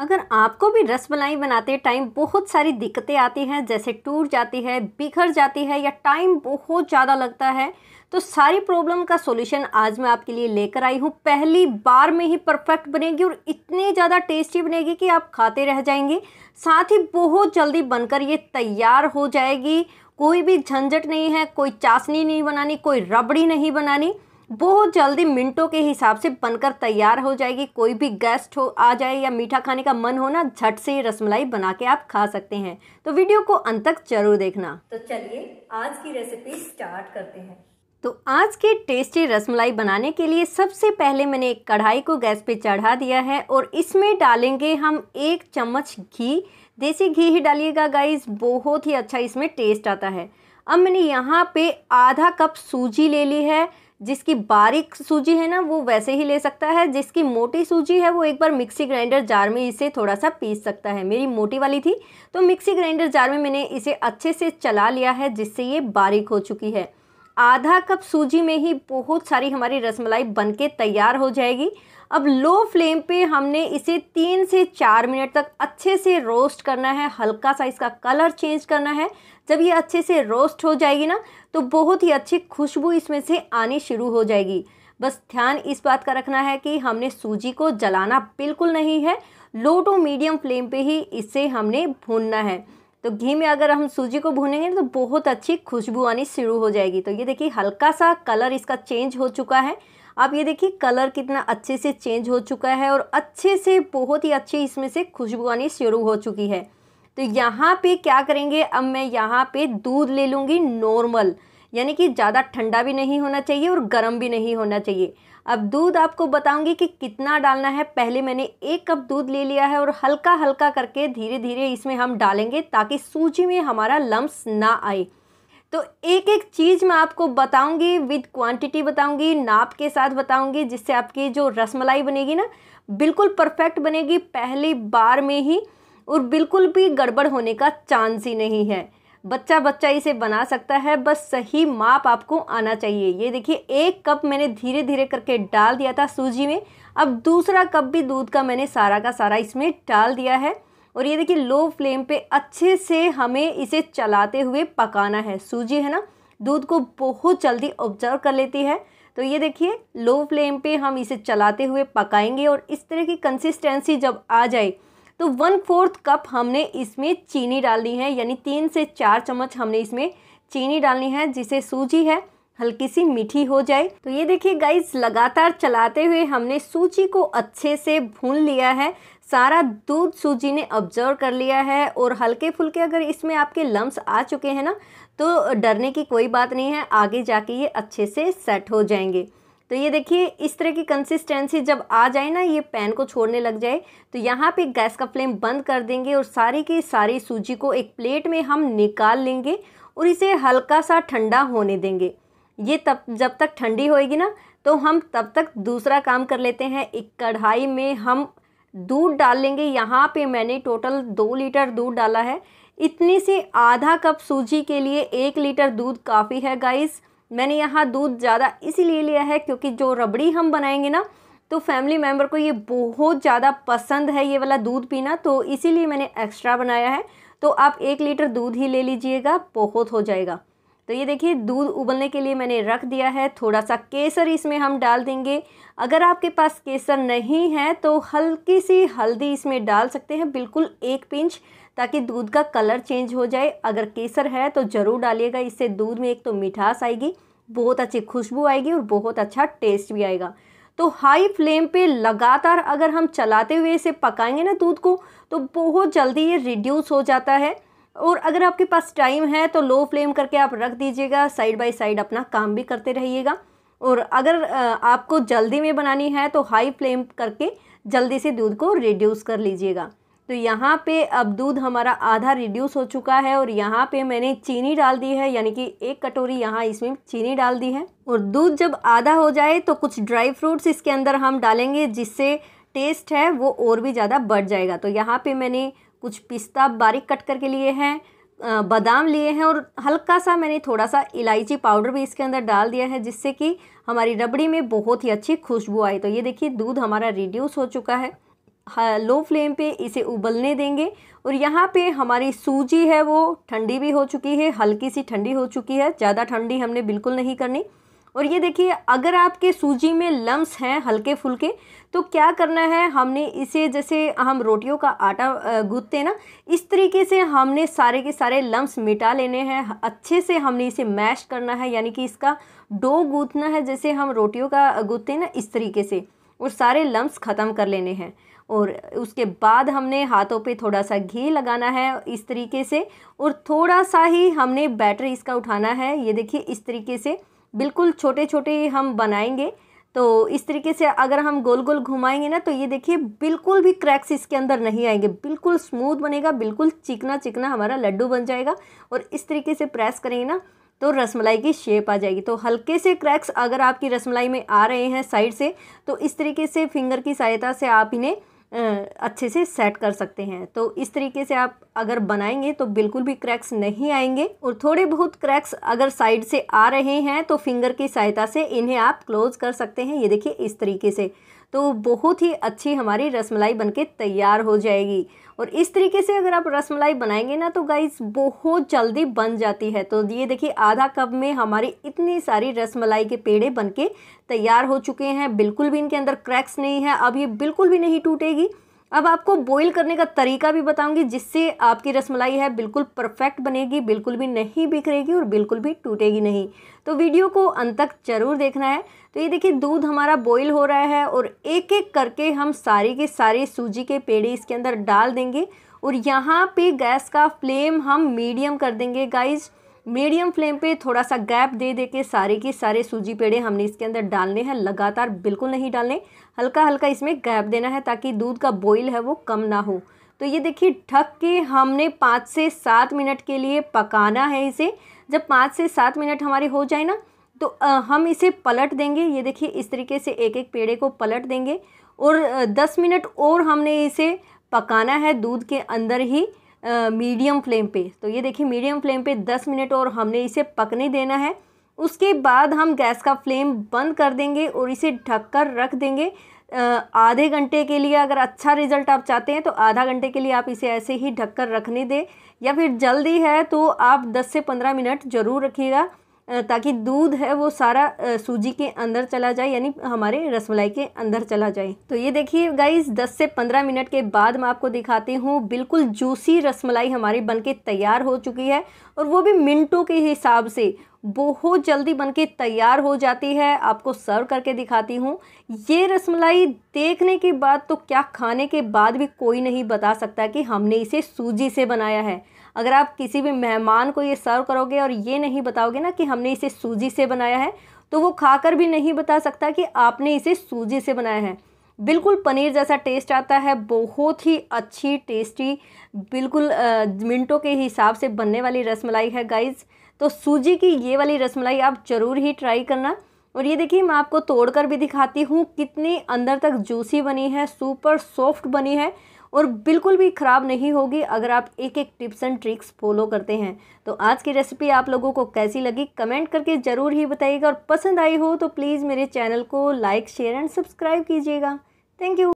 अगर आपको भी रसमलाई बनाते टाइम बहुत सारी दिक्कतें आती हैं जैसे टूट जाती है बिखर जाती है या टाइम बहुत ज़्यादा लगता है तो सारी प्रॉब्लम का सॉल्यूशन आज मैं आपके लिए लेकर आई हूँ पहली बार में ही परफेक्ट बनेगी और इतनी ज़्यादा टेस्टी बनेगी कि आप खाते रह जाएंगे साथ ही बहुत जल्दी बनकर ये तैयार हो जाएगी कोई भी झंझट नहीं है कोई चाशनी नहीं बनानी कोई रबड़ी नहीं बनानी बहुत जल्दी मिनटों के हिसाब से बनकर तैयार हो जाएगी कोई भी गेस्ट हो आ जाए या मीठा खाने का मन हो ना झट से ये रसमलाई बना के आप खा सकते हैं तो वीडियो को अंत तक जरूर देखना तो चलिए आज की रेसिपी स्टार्ट करते हैं तो आज के टेस्टी रसमलाई बनाने के लिए सबसे पहले मैंने एक कढ़ाई को गैस पे चढ़ा दिया है और इसमें डालेंगे हम एक चम्मच घी देसी घी ही डालिएगा गाइस बहुत ही अच्छा इसमें टेस्ट आता है अब मैंने यहाँ पे आधा कप सूजी ले ली है जिसकी बारीक सूजी है ना वो वैसे ही ले सकता है जिसकी मोटी सूजी है वो एक बार मिक्सी ग्राइंडर जार में इसे थोड़ा सा पीस सकता है मेरी मोटी वाली थी तो मिक्सी ग्राइंडर जार में मैंने इसे अच्छे से चला लिया है जिससे ये बारीक हो चुकी है आधा कप सूजी में ही बहुत सारी हमारी रसमलाई बनके तैयार हो जाएगी अब लो फ्लेम पे हमने इसे तीन से चार मिनट तक अच्छे से रोस्ट करना है हल्का सा इसका कलर चेंज करना है जब ये अच्छे से रोस्ट हो जाएगी ना तो बहुत ही अच्छी खुशबू इसमें से आनी शुरू हो जाएगी बस ध्यान इस बात का रखना है कि हमने सूजी को जलाना बिल्कुल नहीं है लो टू मीडियम फ्लेम पे ही इसे हमने भूनना है तो घी में अगर हम सूजी को भूनेंगे तो बहुत अच्छी खुशबू आनी शुरू हो जाएगी तो ये देखिए हल्का सा कलर इसका चेंज हो चुका है आप ये देखिए कलर कितना अच्छे से चेंज हो चुका है और अच्छे से बहुत ही अच्छी इसमें से खुशबू आनी शुरू हो चुकी है तो यहाँ पे क्या करेंगे अब मैं यहाँ पे दूध ले लूँगी नॉर्मल यानी कि ज़्यादा ठंडा भी नहीं होना चाहिए और गर्म भी नहीं होना चाहिए अब दूध आपको बताऊंगी कि कितना डालना है पहले मैंने एक कप दूध ले लिया है और हल्का हल्का करके धीरे धीरे इसमें हम डालेंगे ताकि सूजी में हमारा लम्स ना आए तो एक एक चीज़ मैं आपको बताऊंगी विद क्वांटिटी बताऊंगी नाप के साथ बताऊंगी जिससे आपकी जो रसमलाई बनेगी ना बिल्कुल परफेक्ट बनेगी पहली बार में ही और बिल्कुल भी गड़बड़ होने का चांस ही नहीं है बच्चा बच्चा इसे बना सकता है बस सही माप आपको आना चाहिए ये देखिए एक कप मैंने धीरे धीरे करके डाल दिया था सूजी में अब दूसरा कप भी दूध का मैंने सारा का सारा इसमें डाल दिया है और ये देखिए लो फ्लेम पे अच्छे से हमें इसे चलाते हुए पकाना है सूजी है ना दूध को बहुत जल्दी ऑब्जर्व कर लेती है तो ये देखिए लो फ्लेम पे हम इसे चलाते हुए पकाएंगे और इस तरह की कंसिस्टेंसी जब आ जाए तो वन फोर्थ कप हमने इसमें चीनी डालनी है यानी तीन से चार चम्मच हमने इसमें चीनी डालनी है जिसे सूजी है हल्की सी मीठी हो जाए तो ये देखिए गाइस लगातार चलाते हुए हमने सूजी को अच्छे से भून लिया है सारा दूध सूजी ने ऑब्जर्व कर लिया है और हल्के फुल्के अगर इसमें आपके लम्ब्स आ चुके हैं ना तो डरने की कोई बात नहीं है आगे जाके ये अच्छे से सेट हो जाएंगे तो ये देखिए इस तरह की कंसिस्टेंसी जब आ जाए ना ये पैन को छोड़ने लग जाए तो यहाँ पे गैस का फ्लेम बंद कर देंगे और सारी की सारी सूजी को एक प्लेट में हम निकाल लेंगे और इसे हल्का सा ठंडा होने देंगे ये तब जब तक ठंडी होएगी ना तो हम तब तक दूसरा काम कर लेते हैं एक कढ़ाई में हम दूध डाल लेंगे यहाँ पर मैंने टोटल दो लीटर दूध डाला है इतनी से आधा कप सूजी के लिए एक लीटर दूध काफ़ी है गाइस मैंने यहाँ दूध ज़्यादा इसीलिए लिया है क्योंकि जो रबड़ी हम बनाएंगे ना तो फैमिली मेम्बर को ये बहुत ज़्यादा पसंद है ये वाला दूध पीना तो इसीलिए मैंने एक्स्ट्रा बनाया है तो आप एक लीटर दूध ही ले लीजिएगा बहुत हो जाएगा तो ये देखिए दूध उबलने के लिए मैंने रख दिया है थोड़ा सा केसर इसमें हम डाल देंगे अगर आपके पास केसर नहीं है तो हल्की सी हल्दी इसमें डाल सकते हैं बिल्कुल एक पिंच ताकि दूध का कलर चेंज हो जाए अगर केसर है तो ज़रूर डालिएगा इससे दूध में एक तो मिठास आएगी बहुत अच्छी खुशबू आएगी और बहुत अच्छा टेस्ट भी आएगा तो हाई फ्लेम पे लगातार अगर हम चलाते हुए इसे पकाएंगे ना दूध को तो बहुत जल्दी ये रिड्यूस हो जाता है और अगर आपके पास टाइम है तो लो फ्लेम करके आप रख दीजिएगा साइड बाय साइड अपना काम भी करते रहिएगा और अगर आपको जल्दी में बनानी है तो हाई फ्लेम करके जल्दी से दूध को रिड्यूस कर लीजिएगा तो यहाँ पे अब दूध हमारा आधा रिड्यूस हो चुका है और यहाँ पे मैंने चीनी डाल दी है यानी कि एक कटोरी यहाँ इसमें चीनी डाल दी है और दूध जब आधा हो जाए तो कुछ ड्राई फ्रूट्स इसके अंदर हम डालेंगे जिससे टेस्ट है वो और भी ज़्यादा बढ़ जाएगा तो यहाँ पे मैंने कुछ पिस्ता बारीक कट करके लिए हैं बादाम लिए हैं और हल्का सा मैंने थोड़ा सा इलायची पाउडर भी इसके अंदर डाल दिया है जिससे कि हमारी रबड़ी में बहुत ही अच्छी खुशबू आई तो ये देखिए दूध हमारा रिड्यूस हो चुका है लो फ्लेम पे इसे उबलने देंगे और यहाँ पे हमारी सूजी है वो ठंडी भी हो चुकी है हल्की सी ठंडी हो चुकी है ज़्यादा ठंडी हमने बिल्कुल नहीं करनी और ये देखिए अगर आपके सूजी में लम्स हैं हल्के फुलके तो क्या करना है हमने इसे जैसे हम रोटियों का आटा हैं ना इस तरीके से हमने सारे के सारे लम्स मिटा लेने हैं अच्छे से हमने इसे मैश करना है यानी कि इसका डो गूँथना है जैसे हम रोटियों का हैं ना इस तरीके से और सारे लम्ब ख़त्म कर लेने हैं और उसके बाद हमने हाथों पे थोड़ा सा घी लगाना है इस तरीके से और थोड़ा सा ही हमने बैटर इसका उठाना है ये देखिए इस तरीके से बिल्कुल छोटे छोटे हम बनाएंगे तो इस तरीके से अगर हम गोल गोल घुमाएंगे ना तो ये देखिए बिल्कुल भी क्रैक्स इसके अंदर नहीं आएंगे बिल्कुल स्मूथ बनेगा बिल्कुल चिकना चिकना हमारा लड्डू बन जाएगा और इस तरीके से प्रेस करेंगे ना तो रसमलाई की शेप आ जाएगी तो हल्के से क्रैक्स अगर आपकी रसमलाई में आ रहे हैं साइड से तो इस तरीके से फिंगर की सहायता से आप इन्हें अच्छे से सेट कर सकते हैं तो इस तरीके से आप अगर बनाएंगे तो बिल्कुल भी क्रैक्स नहीं आएंगे और थोड़े बहुत क्रैक्स अगर साइड से आ रहे हैं तो फिंगर की सहायता से इन्हें आप क्लोज कर सकते हैं ये देखिए इस तरीके से तो बहुत ही अच्छी हमारी रसमलाई बनके तैयार हो जाएगी और इस तरीके से अगर आप रसमलाई बनाएंगे ना तो गाइस बहुत जल्दी बन जाती है तो ये देखिए आधा कप में हमारी इतनी सारी रसमलाई के पेड़े बनके तैयार हो चुके हैं बिल्कुल भी इनके अंदर क्रैक्स नहीं है अब ये बिल्कुल भी नहीं टूटेगी अब आपको बॉईल करने का तरीका भी बताऊंगी जिससे आपकी रसमलाई है बिल्कुल परफेक्ट बनेगी बिल्कुल भी नहीं बिखरेगी और बिल्कुल भी टूटेगी नहीं तो वीडियो को अंत तक जरूर देखना है तो ये देखिए दूध हमारा बॉईल हो रहा है और एक एक करके हम सारे के सारे सूजी के पेड़े इसके अंदर डाल देंगे और यहाँ पे गैस का फ्लेम हम मीडियम कर देंगे गाइज़ मीडियम फ्लेम पे थोड़ा सा गैप दे दे के सारे के सारे सूजी पेड़े हमने इसके अंदर डालने हैं लगातार बिल्कुल नहीं डालने हल्का हल्का इसमें गैप देना है ताकि दूध का बॉईल है वो कम ना हो तो ये देखिए ढक के हमने पाँच से सात मिनट के लिए पकाना है इसे जब पाँच से सात मिनट हमारे हो जाए ना तो हम इसे पलट देंगे ये देखिए इस तरीके से एक एक पेड़े को पलट देंगे और दस मिनट और हमने इसे पकाना है दूध के अंदर ही मीडियम फ्लेम पे तो ये देखिए मीडियम फ्लेम पे दस मिनट और हमने इसे पकने देना है उसके बाद हम गैस का फ्लेम बंद कर देंगे और इसे ढककर रख देंगे आधे घंटे के लिए अगर अच्छा रिजल्ट आप चाहते हैं तो आधा घंटे के लिए आप इसे ऐसे ही ढककर रखने दें या फिर जल्दी है तो आप 10 से 15 मिनट ज़रूर रखिएगा ताकि दूध है वो सारा सूजी के अंदर चला जाए यानी हमारे रसमलाई के अंदर चला जाए तो ये देखिए गाइज दस से पंद्रह मिनट के बाद मैं आपको दिखाती हूँ बिल्कुल जूसी रसमलाई हमारी बनके तैयार हो चुकी है और वो भी मिनटों के हिसाब से बहुत जल्दी बनके तैयार हो जाती है आपको सर्व करके दिखाती हूँ ये रसमलाई देखने के बाद तो क्या खाने के बाद भी कोई नहीं बता सकता कि हमने इसे सूजी से बनाया है अगर आप किसी भी मेहमान को ये सर्व करोगे और ये नहीं बताओगे ना कि हमने इसे सूजी से बनाया है तो वो खाकर भी नहीं बता सकता कि आपने इसे सूजी से बनाया है बिल्कुल पनीर जैसा टेस्ट आता है बहुत ही अच्छी टेस्टी बिल्कुल मिनटों के हिसाब से बनने वाली रसमलाई है गाइज़ तो सूजी की ये वाली रसमलाई आप ज़रूर ही ट्राई करना और ये देखिए मैं आपको तोड़कर भी दिखाती हूँ कितनी अंदर तक जूसी बनी है सुपर सॉफ्ट बनी है और बिल्कुल भी ख़राब नहीं होगी अगर आप एक एक टिप्स एंड ट्रिक्स फॉलो करते हैं तो आज की रेसिपी आप लोगों को कैसी लगी कमेंट करके ज़रूर ही बताइएगा और पसंद आई हो तो प्लीज़ मेरे चैनल को लाइक शेयर एंड सब्सक्राइब कीजिएगा थैंक यू